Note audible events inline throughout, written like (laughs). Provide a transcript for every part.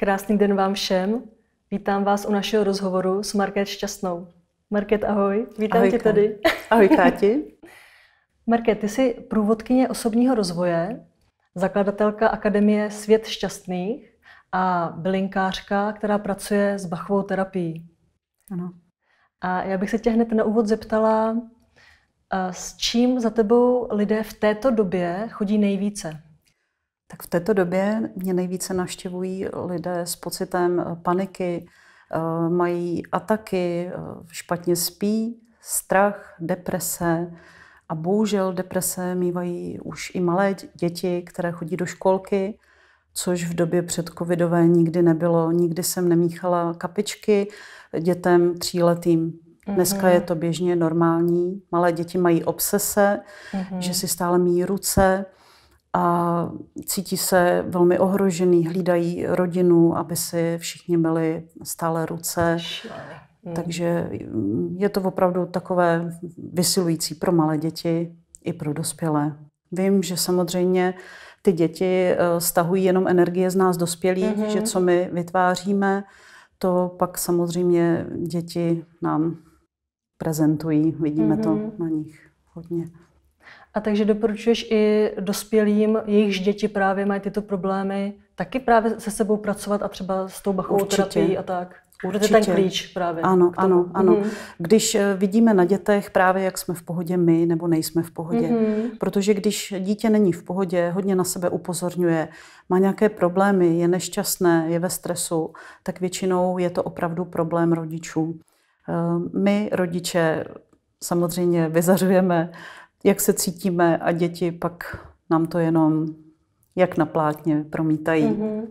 Krásný den vám všem. Vítám vás u našeho rozhovoru s Market Šťastnou. Market, ahoj. Vítám ahoj, tě tady. Ahoj, Káti. (laughs) Market, ty jsi průvodkyně osobního rozvoje, zakladatelka Akademie Svět šťastných a bylinkářka, která pracuje s bachovou terapií. Ano. A já bych se tě hned na úvod zeptala, eh, s čím za tebou lidé v této době chodí nejvíce? Tak v této době mě nejvíce navštěvují lidé s pocitem eh, paniky, eh, mají ataky, eh, špatně spí, strach, deprese. A bohužel deprese mývají už i malé děti, které chodí do školky, což v době předcovidové nikdy nebylo. Nikdy jsem nemíchala kapičky dětem tříletým. Mhm. Dneska je to běžně normální. Malé děti mají obsese, mm-hmm. že si stále míjí ruce, a cítí se velmi ohrožený, hlídají rodinu, aby si všichni měli stále ruce. Hmm. Takže mm, je to opravdu takové vysilující pro malé děti i pro dospělé. Vím, že samozřejmě ty děti eh, stahují jenom energie z nás dospělých, mm-hmm. že co my vytváříme, to pak samozřejmě děti nám prezentují. Vidíme mm-hmm. to mhm. na nich hodně. A takže doporučuješ i dospělým, jejichž děti právě mají tyto problémy, taky právě se sebou pracovat a třeba s tou bachovou terapií a tak? Určitě. To je ten klíč právě. Ano, ano, ano. Mm. Když eh, vidíme na dětech právě, jak jsme v pohodě my, nebo nejsme v pohodě. Mm. Protože když dítě není v pohodě, hodně na sebe upozorňuje, má nějaké problémy, je nešťastné, je ve stresu, tak většinou je to opravdu problém rodičů. Eh, my, rodiče, samozřejmě vyzařujeme jak se cítíme a děti pak nám to jenom jak na plátně promítají. Mm-hmm.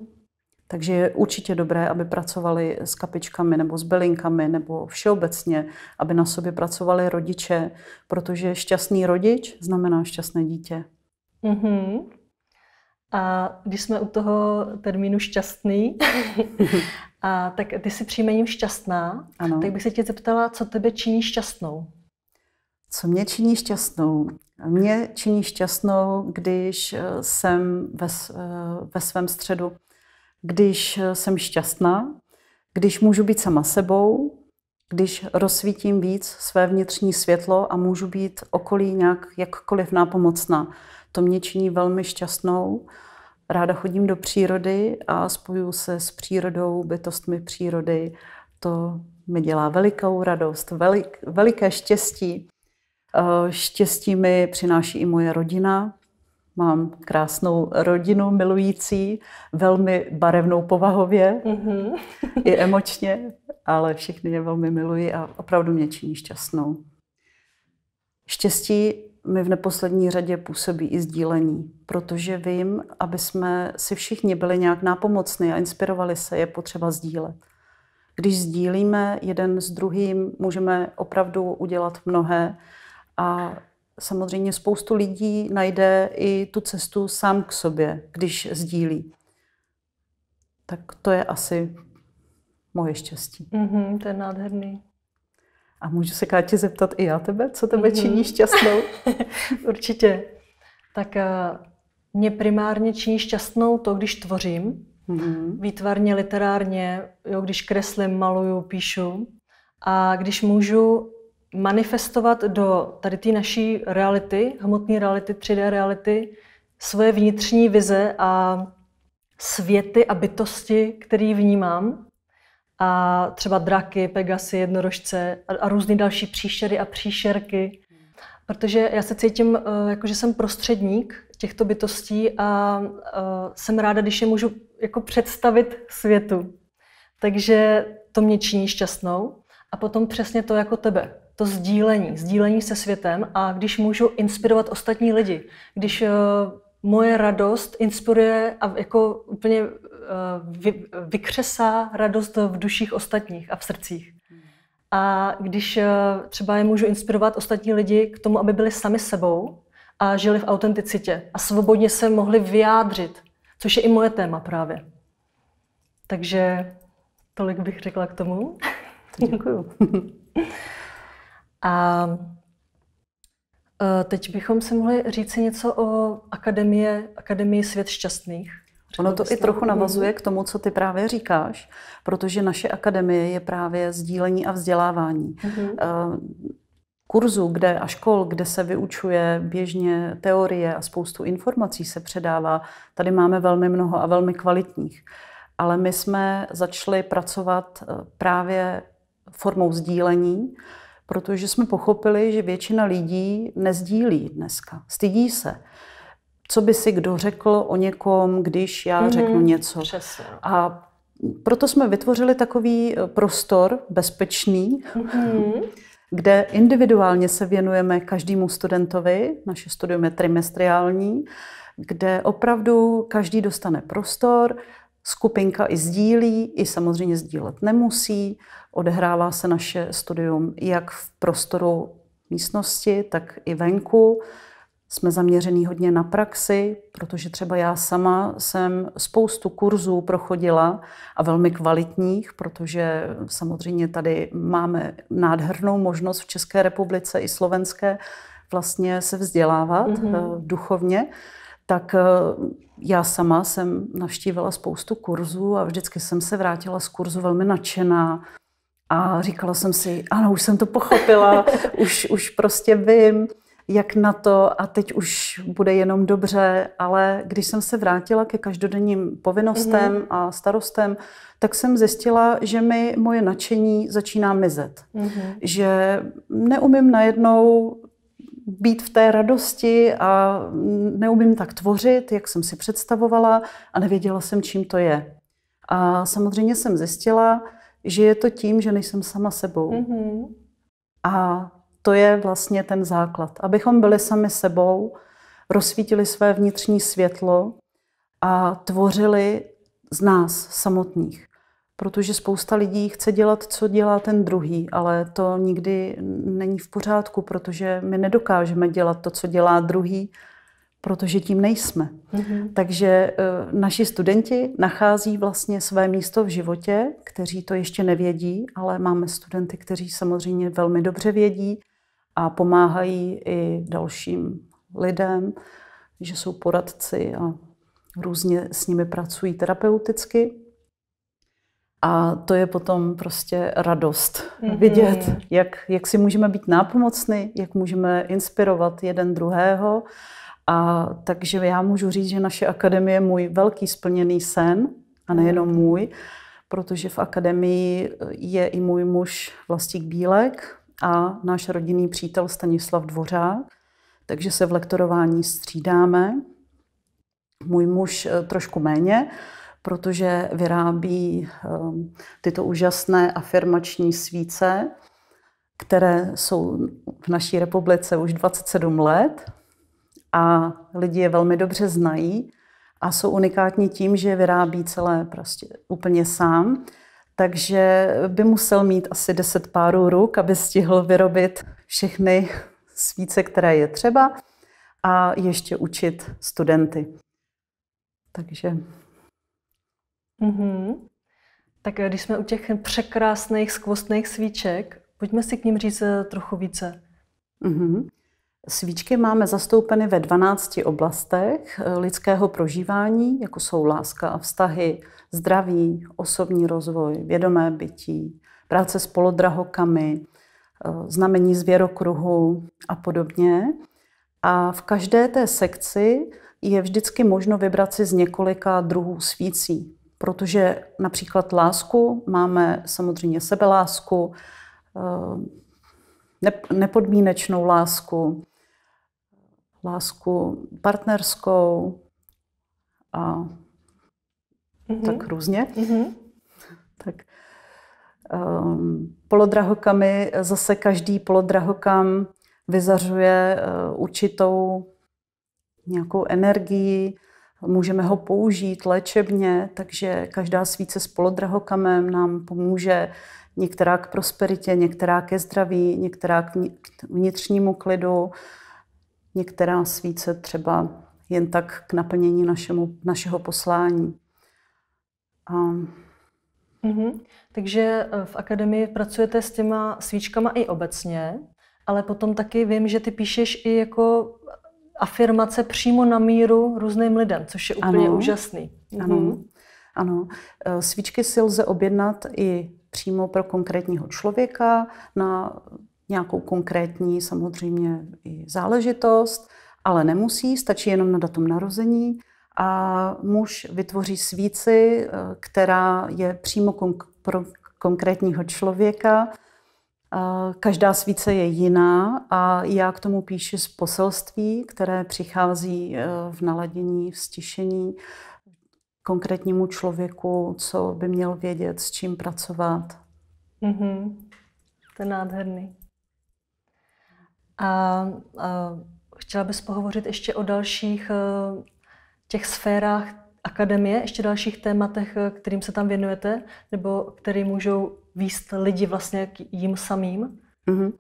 Takže je určitě dobré, aby pracovali s kapičkami nebo s bylinkami nebo všeobecně, aby na sobě pracovali rodiče, protože šťastný rodič znamená šťastné dítě. Mm-hmm. A když jsme u toho termínu šťastný, (laughs) a tak ty si příjmením šťastná, ano. tak bych se tě zeptala, co tebe činí šťastnou? Co mě činí šťastnou? Mě činí šťastnou, když eh, jsem ve, eh, ve svém středu, když eh, jsem šťastná, když můžu být sama sebou, když rozsvítím víc své vnitřní světlo a můžu být okolí nějak jakkoliv nápomocná. To mě činí velmi šťastnou. Ráda chodím do přírody a spojuju se s přírodou, bytostmi přírody. To mi dělá velikou radost, velik, veliké štěstí. Eh, štěstí mi přináší i moje rodina. Mám krásnou rodinu milující, velmi barevnou povahově, mm-hmm. i emočně, ale všichni mě velmi milují a opravdu mě činí šťastnou. Štěstí mi v neposlední řadě působí i sdílení, protože vím, aby jsme si všichni byli nějak nápomocní a inspirovali se, je potřeba sdílet. Když sdílíme jeden s druhým, můžeme opravdu udělat mnohé a samozřejmě spoustu lidí najde i tu cestu sám k sobě, když sdílí. Tak to je asi moje štěstí. Mm-hmm, to je nádherný. A můžu se Kátě zeptat i já tebe, co tebe mm-hmm. činí šťastnou? (laughs) Určitě. Tak eh, mě primárně činí šťastnou to, když tvořím, mm-hmm. výtvarně, literárně, jo, když kreslím, maluju, píšu. A když můžu manifestovat do tady té naší reality, hmotné reality, 3D reality, svoje vnitřní vize a světy a bytosti, které vnímám. A třeba draky, pegasy, jednorožce a, a různé další příšery a příšerky. Protože já se cítím, eh, jako, že jsem prostředník těchto bytostí a eh, jsem ráda, když je můžu jako představit světu. Takže to mě činí šťastnou. A potom přesně to jako tebe to sdílení, sdílení se světem a když můžu inspirovat ostatní lidi, když eh, moje radost inspiruje a jako úplně eh, vy, vykřesá radost v duších ostatních a v srdcích. A když eh, třeba je můžu inspirovat ostatní lidi k tomu, aby byli sami sebou a žili v autenticitě a svobodně se mohli vyjádřit, což je i moje téma právě. Takže tolik bych řekla k tomu. (laughs) Děkuju. A eh, teď bychom si mohli říci něco o akademie, Akademii svět šťastných. Ono to i trochu navazuje k tomu, co ty právě říkáš, protože naše akademie je právě sdílení a vzdělávání. Mm-hmm. Eh, Kurzu kde, a škol, kde se vyučuje běžně teorie a spoustu informací se předává, tady máme velmi mnoho a velmi kvalitních. Ale my jsme začali pracovat eh, právě formou sdílení, protože jsme pochopili, že většina lidí nezdílí dneska, stydí se. Co by si kdo řekl o někom, když já mm-hmm, řeknu něco? Přesně. A proto jsme vytvořili takový eh, prostor bezpečný, mm-hmm. kde individuálně se věnujeme každému studentovi. Naše studium je trimestriální, kde opravdu každý dostane prostor, skupinka i sdílí, i samozřejmě sdílet nemusí. Odehrává se naše studium jak v prostoru místnosti, tak i venku. Jsme zaměřený hodně na praxi, protože třeba já sama jsem spoustu kurzů prochodila a velmi kvalitních, protože samozřejmě tady máme nádhernou možnost v České republice i slovenské vlastně se vzdělávat mm-hmm. duchovně tak eh, já sama jsem navštívila spoustu kurzů a vždycky jsem se vrátila z kurzu velmi nadšená. A říkala jsem si, ano, už jsem to pochopila, (laughs) už, už prostě vím, jak na to a teď už bude jenom dobře, ale když jsem se vrátila ke každodenním povinnostem mm-hmm. a starostem, tak jsem zjistila, že mi moje nadšení začíná mizet. Mm-hmm. Že neumím najednou být v té radosti a neumím tak tvořit, jak jsem si představovala a nevěděla jsem, čím to je. A samozřejmě jsem zjistila, že je to tím, že nejsem sama sebou. Mm-hmm. A to je vlastně ten základ. Abychom byli sami sebou, rozsvítili své vnitřní světlo a tvořili z nás samotných protože spousta lidí chce dělat, co dělá ten druhý, ale to nikdy není v pořádku, protože my nedokážeme dělat to, co dělá druhý, protože tím nejsme. Mm-hmm. Takže e, naši studenti nachází vlastně své místo v životě, kteří to ještě nevědí, ale máme studenty, kteří samozřejmě velmi dobře vědí a pomáhají i dalším lidem, že jsou poradci a různě s nimi pracují terapeuticky. A to je potom prostě radost mm-hmm. vidět, jak, jak si můžeme být nápomocny, jak můžeme inspirovat jeden druhého. A takže já můžu říct, že naše akademie je můj velký splněný sen, a nejenom mhm. můj, protože v akademii je i můj muž Vlastík Bílek a náš rodinný přítel Stanislav Dvořák, takže se v lektorování střídáme. Můj muž eh, trošku méně, protože vyrábí ehm, tyto úžasné afirmační svíce, které jsou v naší republice už 27 let a lidi je velmi dobře znají a jsou unikátní tím, že je vyrábí celé prostě úplně sám. Takže by musel mít asi 10 párů ruk, aby stihl vyrobit všechny svíce, které je třeba a ještě učit studenty. Takže Mm-hmm. Tak eh, když jsme u těch překrásných skvostných svíček, pojďme si k ním říct eh, trochu více. Mm-hmm. Svíčky máme zastoupeny ve 12 oblastech eh, lidského prožívání, jako jsou láska a vztahy, zdraví, osobní rozvoj, vědomé bytí, práce s polodrahokami, znamení zvěrokruhu a podobně. A v každé té sekci je vždycky možno vybrat si z několika druhů svící. Protože například lásku máme samozřejmě sebelásku, eh, nepodmínečnou lásku, lásku partnerskou a mm-hmm. tak různě. Mm-hmm. Tak um, polodrahokamy, zase každý polodrahokam vyzařuje uh, určitou nějakou energii, můžeme ho použít léčebně, takže každá svíce s polodrahokamem nám pomůže některá k prosperitě, některá ke zdraví, některá k vnitřnímu klidu, některá svíce třeba jen tak k naplnění našemu, našeho poslání. A... Mm-hmm. Takže eh, v akademii pracujete s těma svíčkama i obecně, ale potom taky vím, že ty píšeš i jako afirmace přímo na míru různým lidem, což je úplně ano. úžasný. Ano. Mhm. Ano, e, svíčky si lze objednat i přímo pro konkrétního člověka na nějakou konkrétní samozřejmě i záležitost, ale nemusí, stačí jenom na datum narození a muž vytvoří svíci, e, která je přímo kon- pro konkrétního člověka Eh, každá svíce je jiná a já k tomu píši z poselství, které přichází eh, v naladění, v stišení konkrétnímu člověku, co by měl vědět, s čím pracovat. Mm-hmm. To je nádherný. A, a chtěla bys pohovořit ještě o dalších eh, těch sférách akademie, ještě dalších tématech, kterým se tam věnujete, nebo který můžou výst lidi vlastně k jim samým? Mm-hmm.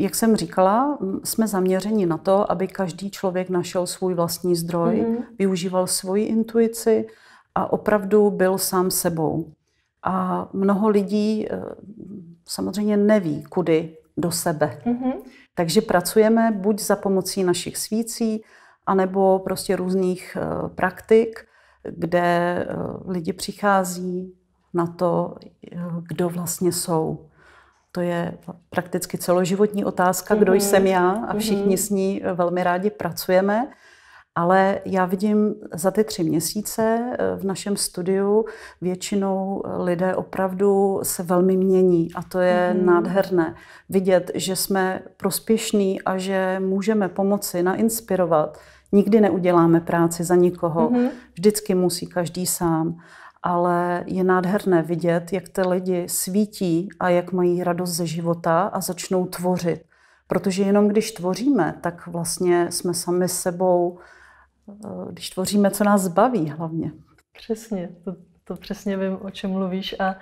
Jak jsem říkala, jsme zaměřeni na to, aby každý člověk našel svůj vlastní zdroj, mm-hmm. využíval svoji intuici a opravdu byl sám sebou. A mnoho lidí eh, samozřejmě neví, kudy do sebe. Mm-hmm. Takže pracujeme buď za pomocí našich svící, anebo prostě různých eh, praktik, kde lidi přichází na to, kdo vlastně jsou. To je prakticky celoživotní otázka, kdo mm-hmm. jsem já a mhm. všichni mm-hmm. s ní velmi rádi pracujeme. Ale já vidím za ty tři měsíce eh, v našem studiu většinou lidé opravdu se velmi mění a to je mm-hmm. nádherné. Vidět, že jsme prospěšní a že můžeme pomoci, nainspirovat. Nikdy neuděláme práci za nikoho, mm-hmm. vždycky musí každý sám ale je nádherné vidět, jak ty lidi svítí a jak mají radost ze života a začnou tvořit. Protože jenom když tvoříme, tak vlastně jsme sami sebou, eh, když tvoříme, co nás baví hlavně. Přesně, to, to přesně vím, o čem mluvíš a, a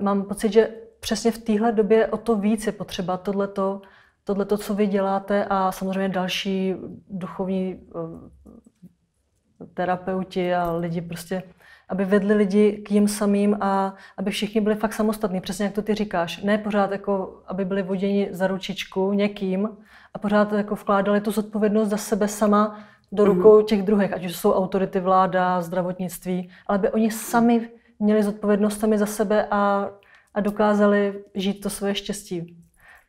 mám pocit, že přesně v téhle době o to víc je potřeba tohleto, tohleto, co vy děláte a samozřejmě další duchovní eh, terapeuti a lidi prostě aby vedli lidi k jim samým a aby všichni byli fakt samostatní, přesně jak to ty říkáš. Ne pořád, jako, aby byli voděni za ručičku někým a pořád jako vkládali tu zodpovědnost za sebe sama do mhm. rukou těch druhých, ať už jsou autority, vláda, zdravotnictví, ale aby oni sami měli zodpovědnost sami za sebe a, a dokázali žít to svoje štěstí.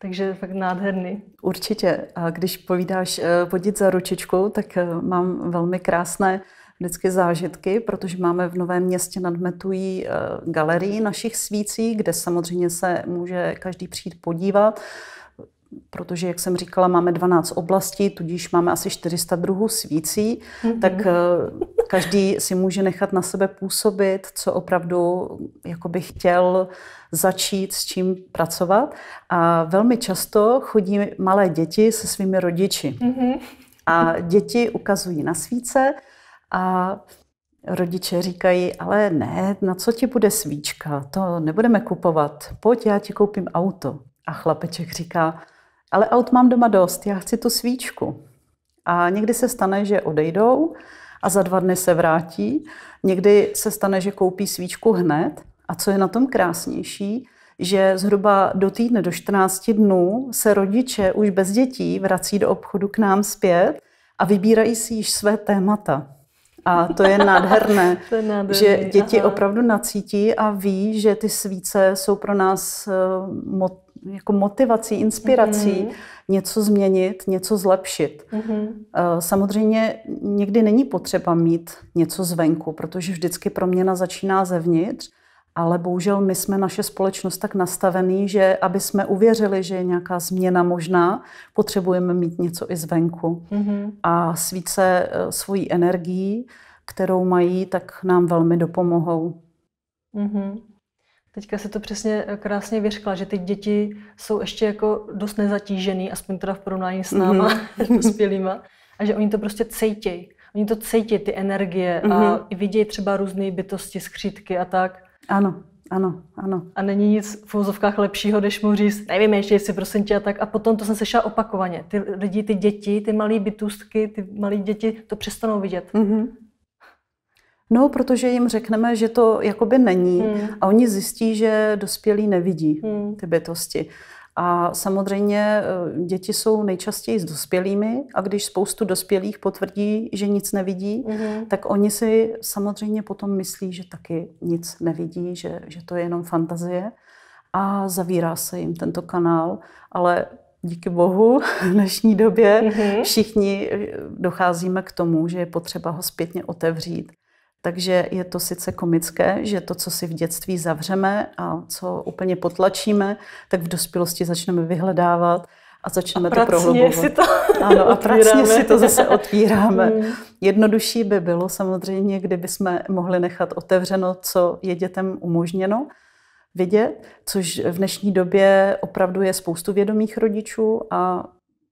Takže fakt nádherný. Určitě. A když povídáš eh, vodit za ručičku, tak eh, mám velmi krásné vždycky zážitky, protože máme v Novém městě nad Metují eh, galerii našich svící, kde samozřejmě se může každý přijít podívat protože, jak jsem říkala, máme 12 oblastí, tudíž máme asi 400 druhů svící, mm-hmm. tak eh, každý si může nechat na sebe působit, co opravdu jako by chtěl začít, s čím pracovat. A velmi často chodí malé děti se svými rodiči. Mm-hmm. A děti ukazují na svíce, a rodiče říkají, ale ne, na co ti bude svíčka, to nebudeme kupovat, pojď, já ti koupím auto. A chlapeček říká, ale aut mám doma dost, já chci tu svíčku. A někdy se stane, že odejdou a za dva dny se vrátí. Někdy se stane, že koupí svíčku hned. A co je na tom krásnější, že zhruba do týdne, do 14 dnů se rodiče už bez dětí vrací do obchodu k nám zpět a vybírají si již své témata. A to je nádherné, (laughs) to je nádherný, že děti aha. opravdu nacítí a ví, že ty svíce jsou pro nás eh, mot, jako motivací, inspirací mm-hmm. něco změnit, něco zlepšit. Mm-hmm. Samozřejmě někdy není potřeba mít něco zvenku, protože vždycky proměna začíná zevnitř ale bohužel my jsme naše společnost tak nastavený, že aby jsme uvěřili, že je nějaká změna možná, potřebujeme mít něco i zvenku. Mm-hmm. A svíce eh, svojí energií, kterou mají, tak nám velmi dopomohou. Mm-hmm. Teďka se to přesně eh, krásně vyřkla, že ty děti jsou ještě jako dost nezatížený, aspoň teda v porovnání s náma, mm-hmm. (laughs) dospělýma, a že oni to prostě cejtějí. Oni to cítí, ty energie mm-hmm. a vidějí třeba různé bytosti, skřítky a tak. Ano, ano, ano. A není nic v úzovkách lepšího, než mu říct, nevím, ještě si prosím tě a tak. A potom to jsem šla opakovaně. Ty lidi, ty děti, ty malé bytůstky, ty malé děti to přestanou vidět. Mm-hmm. No, protože jim řekneme, že to jakoby není hmm. a oni zjistí, že dospělí nevidí hmm. ty bytosti. A samozřejmě eh, děti jsou nejčastěji s dospělými a když spoustu dospělých potvrdí, že nic nevidí, mm-hmm. tak oni si samozřejmě potom myslí, že taky nic nevidí, že, že to je jenom fantazie a zavírá se jim tento kanál, ale díky bohu (laughs) v dnešní době mm-hmm. všichni eh, docházíme k tomu, že je potřeba ho zpětně otevřít takže je to sice komické, že to, co si v dětství zavřeme a co úplně potlačíme, tak v dospělosti začneme vyhledávat a začneme a to prohlubovat. Si to (laughs) ano, a pracně si to zase otvíráme. Hmm. Jednodušší by bylo samozřejmě, kdyby jsme mohli nechat otevřeno, co je dětem umožněno vidět, což v dnešní době opravdu je spoustu vědomých rodičů a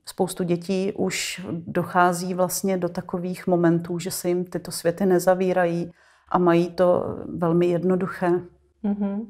spoustu dětí už dochází vlastně do takových momentů, že se jim tyto světy nezavírají a mají to velmi jednoduché. Mm-hmm.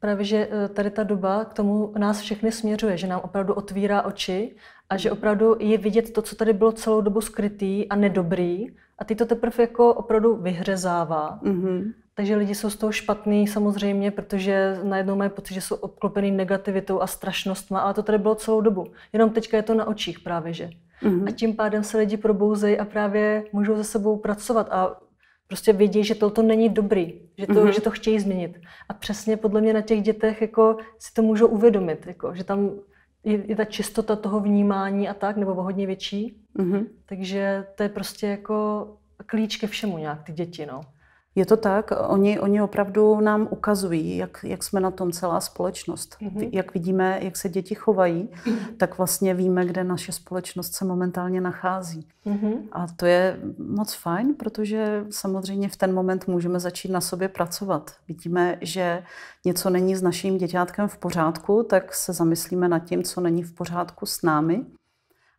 Právě, že eh, tady ta doba k tomu nás všechny směřuje, že nám opravdu otvírá oči a že opravdu je vidět to, co tady bylo celou dobu skrytý a nedobrý a ty to teprve jako opravdu vyhřezává. Mm-hmm. Takže lidi jsou z toho špatný samozřejmě, protože najednou mají pocit, že jsou obklopený negativitou a strašnostma, ale to tady bylo celou dobu. Jenom teďka je to na očích právě, že? Mm-hmm. A tím pádem se lidi probouzejí a právě můžou za sebou pracovat a prostě vědí, že toto není dobrý, že to, mm-hmm. že to chtějí změnit. A přesně podle mě na těch dětech jako si to můžou uvědomit, jako, že tam je, je ta čistota toho vnímání a tak, nebo hodně větší. Mm-hmm. Takže to je prostě jako klíč ke všemu nějak, ty děti, no. Je to tak, oni, oni opravdu nám ukazují, jak, jak jsme na tom celá společnost. Mm-hmm. Jak vidíme, jak se děti chovají, tak vlastně víme, kde naše společnost se momentálně nachází. Mm-hmm. A to je moc fajn, protože samozřejmě v ten moment můžeme začít na sobě pracovat. Vidíme, že něco není s naším děťátkem v pořádku, tak se zamyslíme nad tím, co není v pořádku s námi.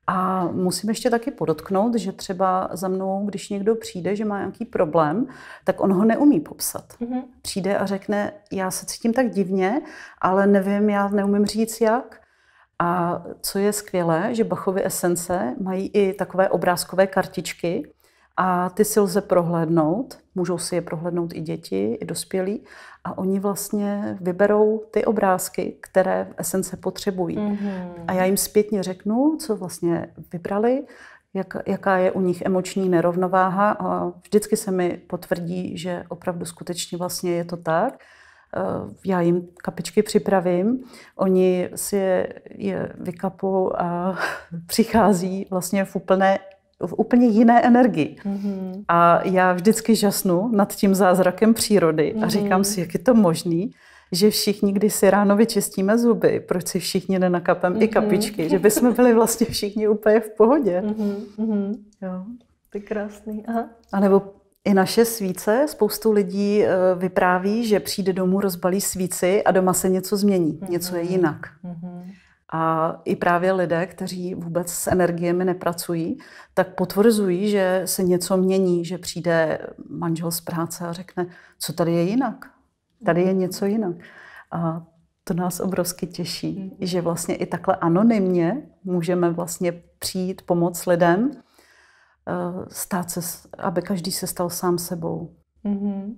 A musím ještě taky podotknout, že třeba za mnou, když někdo přijde, že má nějaký problém, tak on ho neumí popsat. Mm-hmm. Přijde a řekne, já se cítím tak divně, ale nevím, já neumím říct jak. A co je skvělé, že Bachovy esence mají i takové obrázkové kartičky, a ty si lze prohlédnout, můžou si je prohlédnout i děti, i dospělí, a oni vlastně vyberou ty obrázky, které v esence potřebují. Mm-hmm. A já jim zpětně řeknu, co vlastně vybrali, jak, jaká je u nich emoční nerovnováha a vždycky se mi potvrdí, že opravdu skutečně vlastně je to tak. E, já jim kapičky připravím, oni si je, je vykapou a (laughs) přichází vlastně v úplné v úplně jiné energii. Mm-hmm. A já vždycky žasnu nad tím zázrakem přírody mm-hmm. a říkám si, jak je to možný, že všichni, když si ráno vyčistíme zuby, proč si všichni nenakapem mm-hmm. i kapičky, že jsme byli vlastně všichni úplně v pohodě. Mm-hmm. mm-hmm. Jo. To je krásný. Aha. A nebo i naše svíce, spoustu lidí eh, vypráví, že přijde domů, rozbalí svíci a doma se něco změní, mm-hmm. něco je mm-hmm. jinak. Mm-hmm. A i právě lidé, kteří vůbec s energiemi nepracují, tak potvrzují, že se něco mění, že přijde manžel z práce a řekne, co tady je jinak, tady je mhm. něco jinak. A to nás obrovsky těší, hmm. že vlastně i takhle anonymně můžeme vlastně přijít, pomoct lidem, eh, stát se, aby každý se stal sám sebou. Mm-hmm.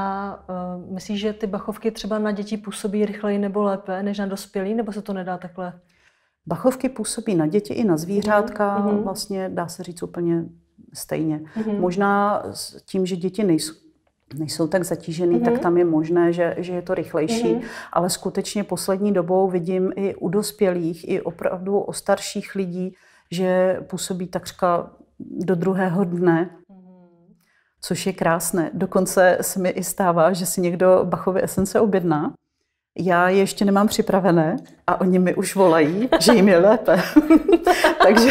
A uh, myslíš, že ty bachovky třeba na děti působí rychleji nebo lépe než na dospělí, nebo se to nedá takhle? Bachovky působí na děti i na zvířátka, mm-hmm. vlastně dá se říct úplně stejně. Mm-hmm. Možná tím, že děti nejsou nejsou tak zatížený, mm-hmm. tak mhm. tam je možné, že, že je to rychlejší. Mm-hmm. Ale skutečně poslední dobou vidím i u dospělých, i opravdu o starších lidí, že působí takřka do druhého dne což je krásné. Dokonce se mi i stává, že si někdo Bachovy esence objedná. Já je ještě nemám připravené a oni mi už volají, že jim je lépe. (laughs) takže,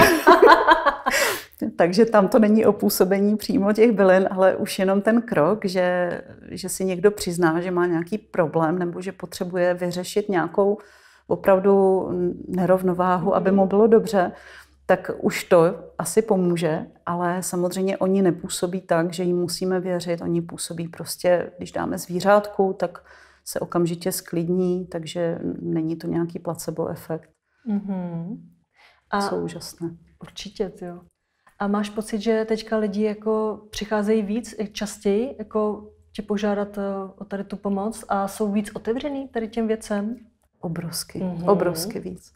(laughs) takže tam to není o působení přímo těch bylin, ale už jenom ten krok, že, že si někdo přizná, že má nějaký problém nebo že potřebuje vyřešit nějakou opravdu nerovnováhu, aby mu bylo dobře, tak už to asi pomůže, ale samozřejmě oni nepůsobí tak, že jim musíme věřit, oni působí prostě, když dáme zvířátku, tak se okamžitě sklidní, takže není to nějaký placebo efekt. Mm-hmm. A jsou úžasné. Určitě, jo. A máš pocit, že teďka lidi jako přicházejí víc, eh, častěji, jako tě požádat eh, o tady tu pomoc a jsou víc otevřený tady těm věcem? Obrovsky, mm-hmm. obrovsky víc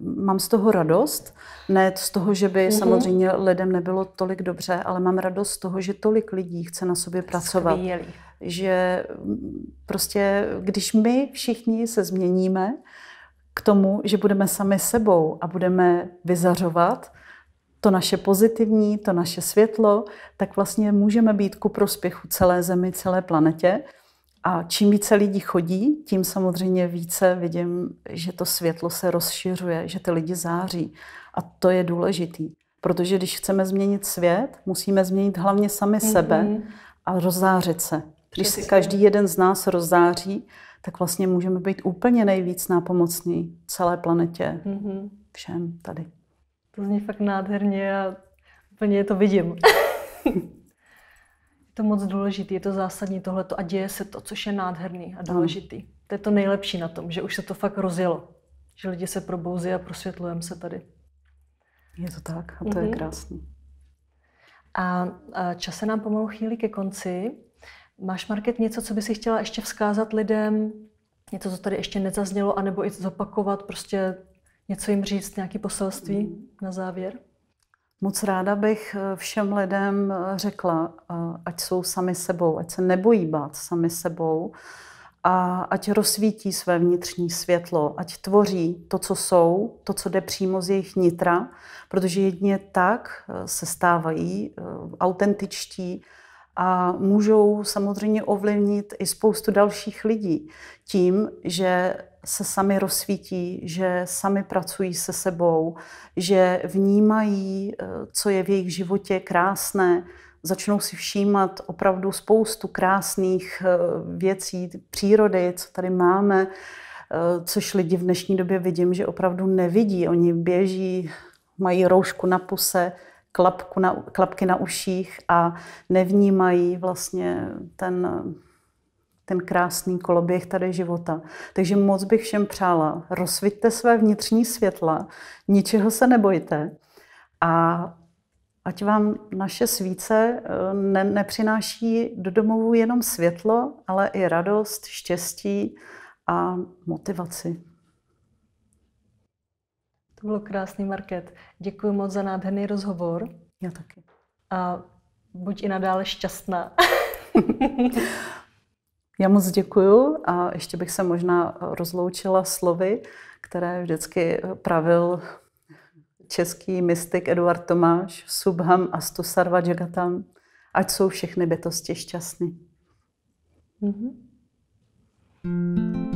mám z toho radost. Ne z toho, že by mm-hmm. samozřejmě lidem nebylo tolik dobře, ale mám radost z toho, že tolik lidí chce na sobě pracovat. Skvělý. Že mm, prostě, když my všichni se změníme k tomu, že budeme sami sebou a budeme vyzařovat, to naše pozitivní, to naše světlo, tak vlastně můžeme být ku prospěchu celé Zemi, celé planetě. A čím více lidí chodí, tím samozřejmě více vidím, že to světlo se rozšiřuje, že ty lidi září. A to je důležitý. Protože když chceme změnit svět, musíme změnit hlavně sami mm-hmm. sebe a rozářit se. Když se každý jeden z nás rozáří, tak vlastně můžeme být úplně nejvíc nápomocní celé planetě, mm-hmm. všem tady. To zní fakt nádherně a úplně to vidím. (laughs) to moc důležité je to zásadní tohleto a děje se to, což je nádherný a mm. důležitý. Hmm. To je to nejlepší na tom, že už se to fakt rozjelo. Že lidi se probouzí a prosvětlujeme se tady. Je to tak a to mm-hmm. je mhm. krásný. A, a čas se nám pomalu chýlí ke konci. Máš, Market, něco, co by si chtěla ještě vzkázat lidem? Něco, co tady ještě nezaznělo, anebo i zopakovat, prostě něco jim říct, nějaké poselství mm. na závěr? Moc ráda bych eh, všem lidem eh, řekla, eh, ať jsou sami sebou, ať se nebojí bát sami sebou a ať rozsvítí své vnitřní světlo, ať tvoří to, co jsou, to, co jde přímo z jejich nitra, protože jedně tak se stávají autentičtí a můžou samozřejmě ovlivnit i spoustu dalších lidí tím, že se sami rozsvítí, že sami pracují se sebou, že vnímají, eh, co je v jejich životě krásné, začnou si všímat opravdu spoustu krásných eh, věcí, přírody, co tady máme, eh, což lidi v dnešní době vidím, že opravdu nevidí. Oni běží, mají roušku na puse, klapku na, klapky na uších a nevnímají vlastně ten ten krásný koloběh tady života. Takže moc bych všem přála, rozsviťte své vnitřní světla, ničeho se nebojte a ať vám naše svíce eh, ne, nepřináší do domovů jenom světlo, ale i radost, štěstí a motivaci. To bylo krásný, Market. Děkuji moc za nádherný rozhovor. Já taky. A buď i nadále šťastná. (laughs) Já moc děkuju a ještě bych se možná eh, rozloučila slovy, které vždycky eh, pravil český mystik Eduard Tomáš, Subham Astu Sarva Jagatam, ať jsou všechny bytosti šťastný. Mm-hmm.